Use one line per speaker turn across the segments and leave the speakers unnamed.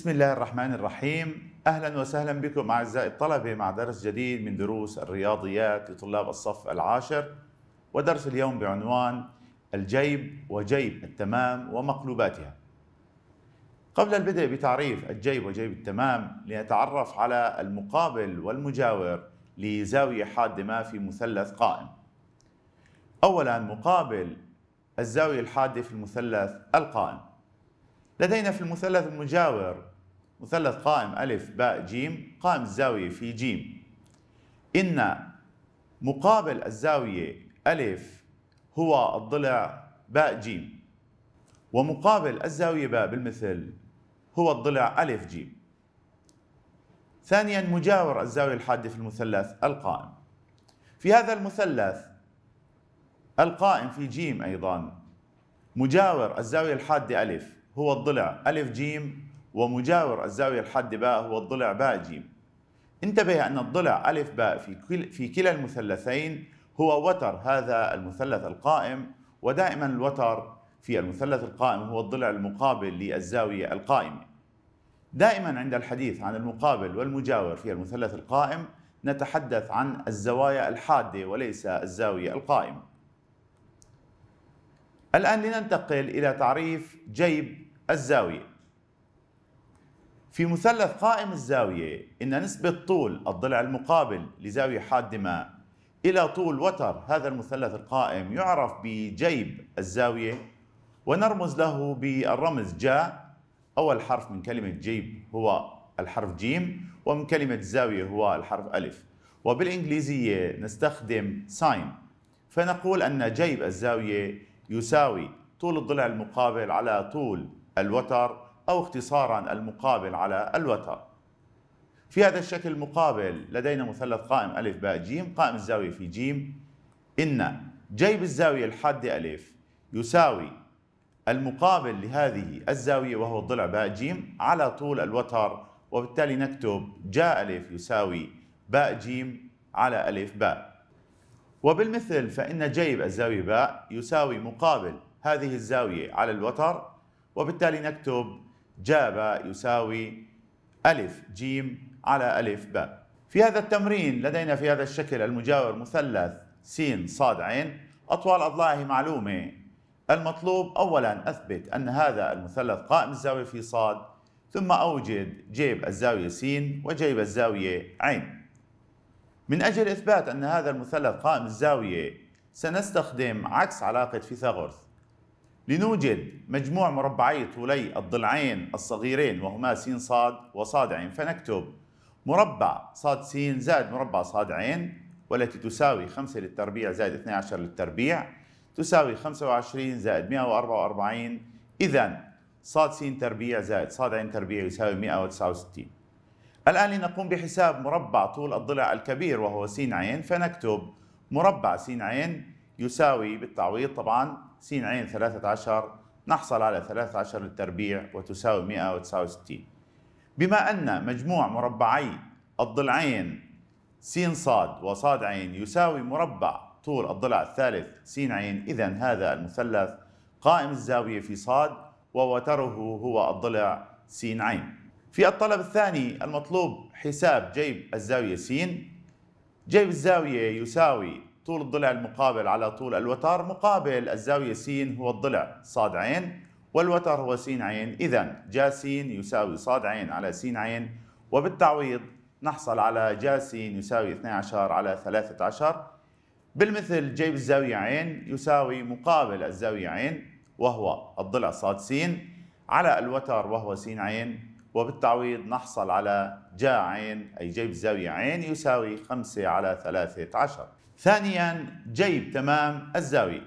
بسم الله الرحمن الرحيم أهلا وسهلا بكم أعزائي الطلبة مع درس جديد من دروس الرياضيات لطلاب الصف العاشر ودرس اليوم بعنوان الجيب وجيب التمام ومقلوباتها قبل البدء بتعريف الجيب وجيب التمام لنتعرف على المقابل والمجاور لزاوية حادة ما في مثلث قائم أولا مقابل الزاوية الحادة في المثلث القائم لدينا في المثلث المجاور مثلث قائم ألف باء جيم قائم الزاوية في جيم إن مقابل الزاوية ألف هو الضلع باء جيم ومقابل الزاوية باء بالمثل هو الضلع ألف جيم ثانيا مجاور الزاوية الحادة في المثلث القائم في هذا المثلث القائم في جيم أيضا مجاور الزاوية الحادة ألف هو الضلع ألف جيم ومجاور الزاوية الحادة باء هو الضلع باء جيم انتبه أن الضلع ألف باء في, كل في كلا المثلثين هو وتر هذا المثلث القائم ودائما الوتر في المثلث القائم هو الضلع المقابل للزاوية القائمة دائما عند الحديث عن المقابل والمجاور في المثلث القائم نتحدث عن الزوايا الحادة وليس الزاوية القائمة الآن لننتقل إلى تعريف جيب الزاوية في مثلث قائم الزاوية إن نسبة طول الضلع المقابل لزاوية حادة ما إلى طول وتر هذا المثلث القائم يعرف بجيب الزاوية ونرمز له بالرمز جا أول حرف من كلمة جيب هو الحرف جيم ومن كلمة زاوية هو الحرف ألف وبالإنجليزية نستخدم ساين فنقول أن جيب الزاوية يساوي طول الضلع المقابل على طول الوتر أو اختصارا المقابل على الوتر في هذا الشكل المقابل لدينا مثلث قائم ألف باء جيم قائم الزاوية في جيم إن جيب الزاوية الحادة ألف يساوي المقابل لهذه الزاوية وهو الضلع باء جيم على طول الوتر وبالتالي نكتب جاء ألف يساوي باء جيم على ألف باء وبالمثل فإن جيب الزاوية باء يساوي مقابل هذه الزاوية على الوتر وبالتالي نكتب جاب يساوي ألف جيم على ألف باء في هذا التمرين لدينا في هذا الشكل المجاور مثلث س صاد عين أطوال أضلاعه معلومة المطلوب أولا أثبت أن هذا المثلث قائم الزاوية في صاد ثم أوجد جيب الزاوية س وجيب الزاوية عين من أجل إثبات أن هذا المثلث قائم الزاوية سنستخدم عكس علاقة فيثاغورس لنوجد مجموع مربعي طولي الضلعين الصغيرين وهما س ص وص ع فنكتب مربع ص س زائد مربع ص ع والتي تساوي 5 للتربيع زائد 12 للتربيع تساوي 25 زائد 144 إذا ص س تربيع زائد ص ع تربيع يساوي 169 الآن لنقوم بحساب مربع طول الضلع الكبير وهو س ع فنكتب مربع س ع يساوي بالتعويض طبعا س ع 13 نحصل على 13 للتربيع وتساوي 169 بما أن مجموع مربعي الضلعين س ص وص ع يساوي مربع طول الضلع الثالث س ع إذا هذا المثلث قائم الزاوية في ص ووتره هو الضلع س ع في الطلب الثاني المطلوب حساب جيب الزاوية س جيب الزاوية يساوي طول الضلع المقابل على طول الوتر مقابل الزاوية س هو الضلع صاد عين والوتر هو س عين إذا جا س يساوي صاد عين على س عين وبالتعويض نحصل على جا س يساوي 12 على 13 بالمثل جيب الزاوية عين يساوي مقابل الزاوية عين وهو الضلع صاد س على الوتر وهو س عين وبالتعويض نحصل على جا عين أي جيب الزاوية عين يساوي 5 على 13 ثانيا جيب تمام الزاوية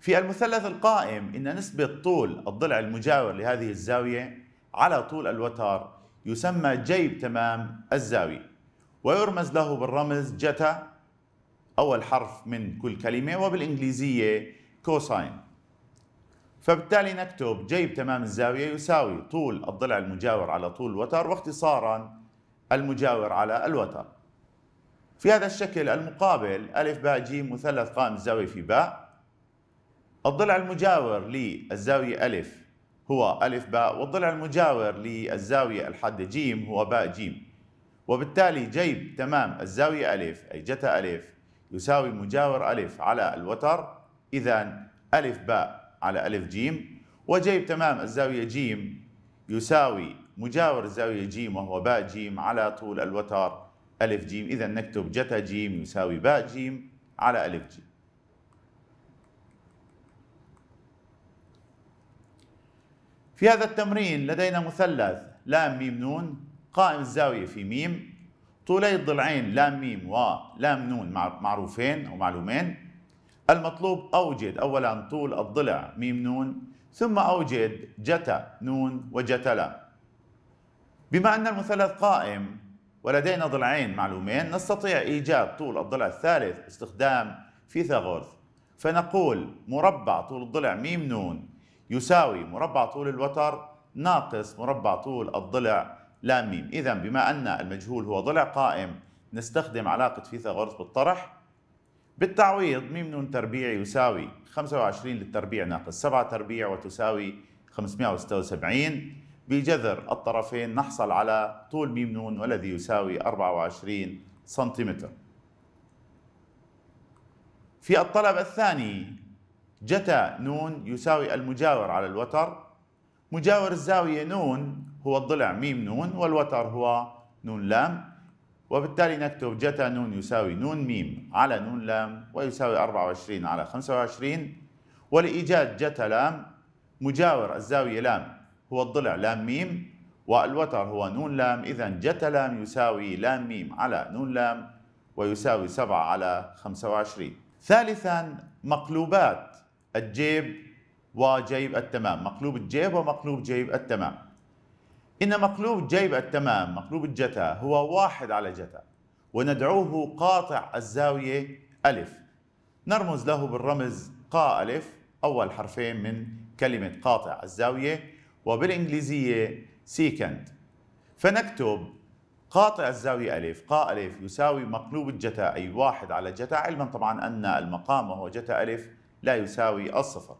في المثلث القائم إن نسبة طول الضلع المجاور لهذه الزاوية على طول الوتر يسمى جيب تمام الزاوية ويرمز له بالرمز جتا أول حرف من كل كلمة وبالإنجليزية كوساين فبالتالي نكتب جيب تمام الزاوية يساوي طول الضلع المجاور على طول الوتر واختصارا المجاور على الوتر في هذا الشكل المقابل ألف باء جيم مثلث قائم الزاوية في باء الضلع المجاور للزاوية ألف هو ألف باء والضلع المجاور للزاوية الحادة جيم هو باء جيم وبالتالي جيب تمام الزاوية ألف أي جتا ألف يساوي مجاور ألف على الوتر إذا ألف باء على ألف جيم وجيب تمام الزاوية جيم يساوي مجاور الزاوية جيم وهو باء جيم على طول الوتر ألف جيم إذا نكتب جتا جيم يساوي باء جيم على ألف جيم في هذا التمرين لدينا مثلث لام ميم نون قائم الزاوية في ميم طولي الضلعين لام ميم ولام نون معروفين أو معلومين المطلوب أوجد أولا طول الضلع ميم نون ثم أوجد جتا نون وجتا لام بما أن المثلث قائم ولدينا ضلعين معلومين نستطيع إيجاد طول الضلع الثالث باستخدام فيثاغورس فنقول مربع طول الضلع ميم نون يساوي مربع طول الوتر ناقص مربع طول الضلع لام ميم إذا بما أن المجهول هو ضلع قائم نستخدم علاقة فيثاغورس بالطرح بالتعويض ميم نون تربيع يساوي 25 للتربيع ناقص 7 تربيع وتساوي 576 بجذر الطرفين نحصل على طول ن والذي يساوي 24 سنتيمتر في الطلب الثاني جتا نون يساوي المجاور على الوتر مجاور الزاوية نون هو الضلع ميم نون والوتر هو نون لام وبالتالي نكتب جتا نون يساوي نون ميم على نون لام ويساوي 24 على 25 ولإيجاد جتا لام مجاور الزاوية لام هو الضلع لام ميم والوتر هو نون لام إذا جت لام يساوي لام ميم على نون لام ويساوي 7 على 25 ثالثا مقلوبات الجيب وجيب التمام مقلوب الجيب ومقلوب جيب التمام إن مقلوب جيب التمام مقلوب الجتا هو واحد على جتا وندعوه قاطع الزاوية ألف نرمز له بالرمز قا ألف أول حرفين من كلمة قاطع الزاوية وبالإنجليزية سيكند فنكتب قاطع الزاوية ألف قا ألف يساوي مقلوب الجتا أي واحد على جتا علما طبعا أن المقام وهو جتا ألف لا يساوي الصفر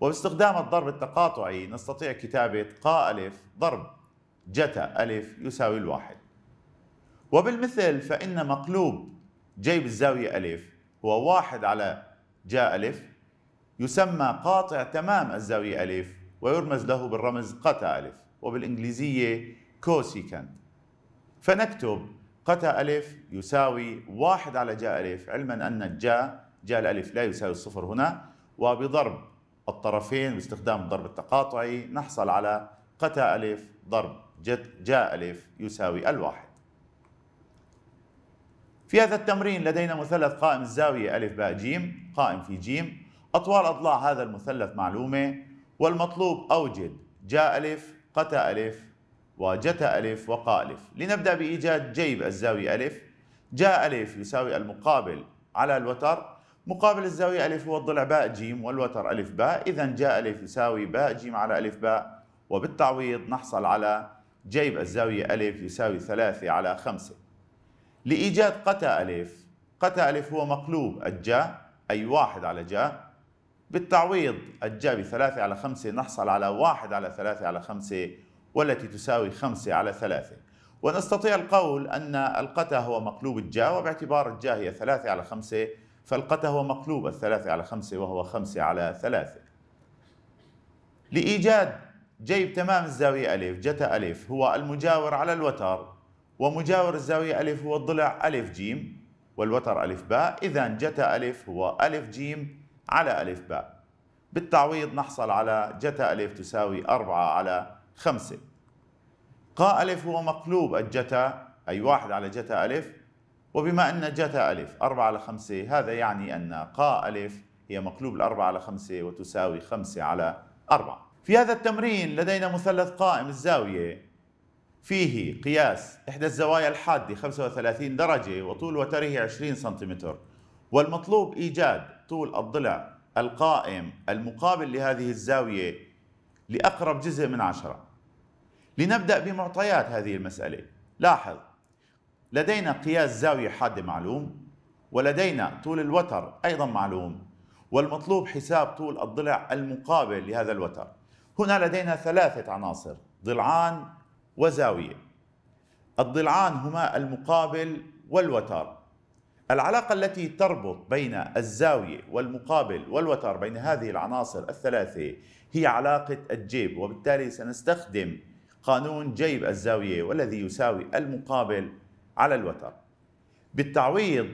وباستخدام الضرب التقاطعي نستطيع كتابة قا ألف ضرب جتا ألف يساوي الواحد وبالمثل فإن مقلوب جيب الزاوية ألف هو واحد على جا ألف يسمى قاطع تمام الزاوية ألف ويرمز له بالرمز قتا ألف وبالإنجليزية كوسيكنت فنكتب قتا ألف يساوي واحد على جاء ألف علما أن الجاء جاء الألف لا يساوي الصفر هنا وبضرب الطرفين باستخدام الضرب التقاطعي نحصل على قتا ألف ضرب جاء ألف يساوي الواحد في هذا التمرين لدينا مثلث قائم الزاوية ألف باء جيم قائم في جيم أطوال أضلاع هذا المثلث معلومة والمطلوب أوجد جاء ألف قتى ألف وجتا ألف وقى ألف لنبدأ بإيجاد جيب الزاوية ألف جاء ألف يساوي المقابل على الوتر مقابل الزاوية ألف هو الضلع باء جيم والوتر ألف باء إذا جاء ألف يساوي باء جيم على ألف باء وبالتعويض نحصل على جيب الزاوية ألف يساوي ثلاثة على خمسة لإيجاد قتا ألف قتا ألف هو مقلوب الجاء أي واحد على جاء بالتعويض الجابي 3 على 5 نحصل على 1 على 3 على 5 والتي تساوي 5 على 3 ونستطيع القول أن القتا هو مقلوب الجا وباعتبار الجا هي 3 على 5 فالقتا هو مقلوب 3 على 5 وهو 5 على 3 لإيجاد جيب تمام الزاوية ألف جتا ألف هو المجاور على الوتر ومجاور الزاوية ألف هو الضلع ألف جيم والوتر ألف باء إذا جتا ألف هو ألف جيم على ألف باء بالتعويض نحصل على جتا ألف تساوي أربعة على خمسة قا ألف هو مقلوب الجتا أي واحد على جتا ألف وبما أن جتا ألف أربعة على خمسة هذا يعني أن قا ألف هي مقلوب الأربعة على خمسة وتساوي خمسة على أربعة في هذا التمرين لدينا مثلث قائم الزاوية فيه قياس إحدى الزوايا الحادة 35 درجة وطول وتره 20 سنتيمتر والمطلوب إيجاد طول الضلع القائم المقابل لهذه الزاوية لأقرب جزء من عشرة لنبدأ بمعطيات هذه المسألة لاحظ لدينا قياس زاوية حادة معلوم ولدينا طول الوتر أيضا معلوم والمطلوب حساب طول الضلع المقابل لهذا الوتر هنا لدينا ثلاثة عناصر ضلعان وزاوية الضلعان هما المقابل والوتر العلاقة التي تربط بين الزاوية والمقابل والوتر بين هذه العناصر الثلاثة هي علاقة الجيب وبالتالي سنستخدم قانون جيب الزاوية والذي يساوي المقابل على الوتر بالتعويض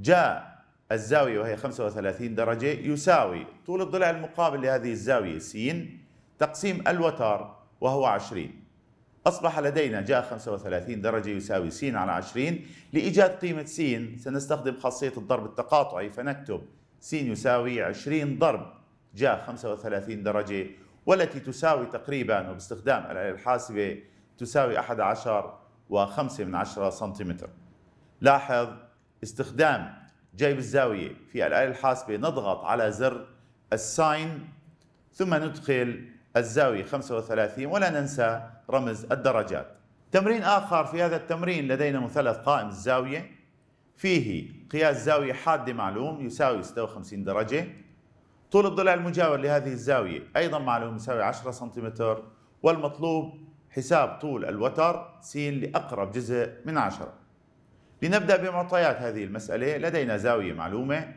جاء الزاوية وهي 35 درجة يساوي طول الضلع المقابل لهذه الزاوية س تقسيم الوتر وهو 20 أصبح لدينا جا 35 درجة يساوي س على 20 لإيجاد قيمة س سنستخدم خاصية الضرب التقاطعي فنكتب س يساوي 20 ضرب جا 35 درجة والتي تساوي تقريبا وباستخدام الآلة الحاسبة تساوي 11 و5 من 10 سنتيمتر لاحظ استخدام جيب الزاوية في الآلة الحاسبة نضغط على زر الساين ثم ندخل الزاوية 35 ولا ننسى رمز الدرجات تمرين آخر في هذا التمرين لدينا مثلث قائم الزاوية فيه قياس زاوية حادة معلوم يساوي 56 درجة طول الضلع المجاور لهذه الزاوية أيضا معلوم يساوي 10 سنتيمتر والمطلوب حساب طول الوتر س لأقرب جزء من 10 لنبدأ بمعطيات هذه المسألة لدينا زاوية معلومة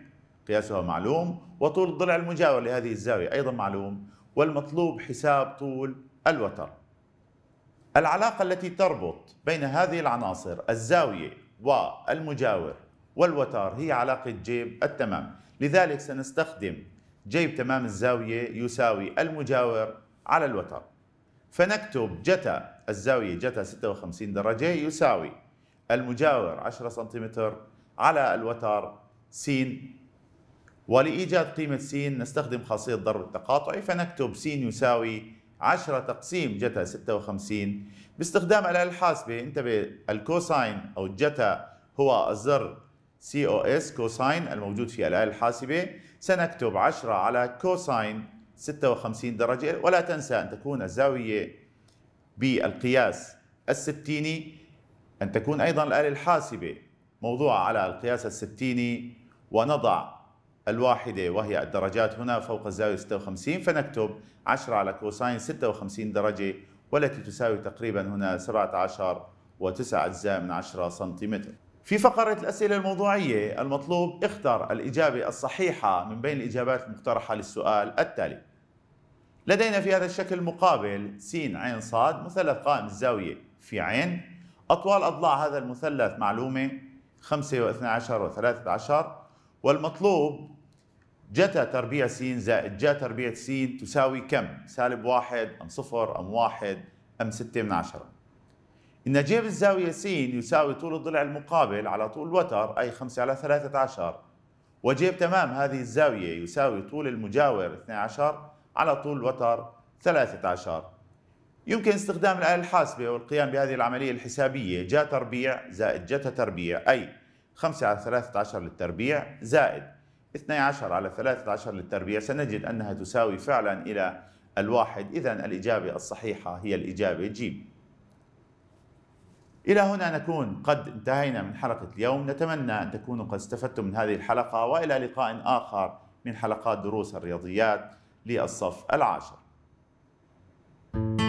قياسها معلوم وطول الضلع المجاور لهذه الزاوية أيضا معلوم والمطلوب حساب طول الوتر العلاقة التي تربط بين هذه العناصر الزاوية والمجاور والوتر هي علاقة جيب التمام لذلك سنستخدم جيب تمام الزاوية يساوي المجاور على الوتر فنكتب جتا الزاوية جتا 56 درجة يساوي المجاور 10 سنتيمتر على الوتر س ولإيجاد قيمة س نستخدم خاصية الضرب التقاطعي فنكتب س يساوي 10 تقسيم جتا 56 باستخدام الآلة الحاسبة انتبه الكوساين أو الجتا هو الزر سي او اس كوساين الموجود في الآلة الحاسبة سنكتب 10 على كوساين 56 درجة ولا تنسى أن تكون الزاوية بالقياس الستيني أن تكون أيضا الآلة الحاسبة موضوعة على القياس الستيني ونضع الواحدة وهي الدرجات هنا فوق الزاوية 56 فنكتب 10 على كوساين 56 درجة والتي تساوي تقريبا هنا 17 و9 أجزاء من 10 سنتيمتر في فقرة الأسئلة الموضوعية المطلوب اختر الإجابة الصحيحة من بين الإجابات المقترحة للسؤال التالي لدينا في هذا الشكل مقابل س عين صاد مثلث قائم الزاوية في عين أطوال أضلاع هذا المثلث معلومة 5 و12 و13 والمطلوب جتا تربيع س زائد جا تربيع س تساوي كم؟ سالب واحد أم صفر أم واحد أم ستة من عشرة إن جيب الزاوية س يساوي طول الضلع المقابل على طول الوتر أي خمسة على ثلاثة عشر وجيب تمام هذه الزاوية يساوي طول المجاور 12 على طول الوتر 13 يمكن استخدام الآلة الحاسبة والقيام بهذه العملية الحسابية جا تربيع زائد جتا تربيع أي 5 على 13 للتربيع زائد 12 على 13 للتربيع سنجد أنها تساوي فعلا إلى الواحد إذا الإجابة الصحيحة هي الإجابة جيم إلى هنا نكون قد انتهينا من حلقة اليوم نتمنى أن تكونوا قد استفدتم من هذه الحلقة وإلى لقاء آخر من حلقات دروس الرياضيات للصف العاشر thank you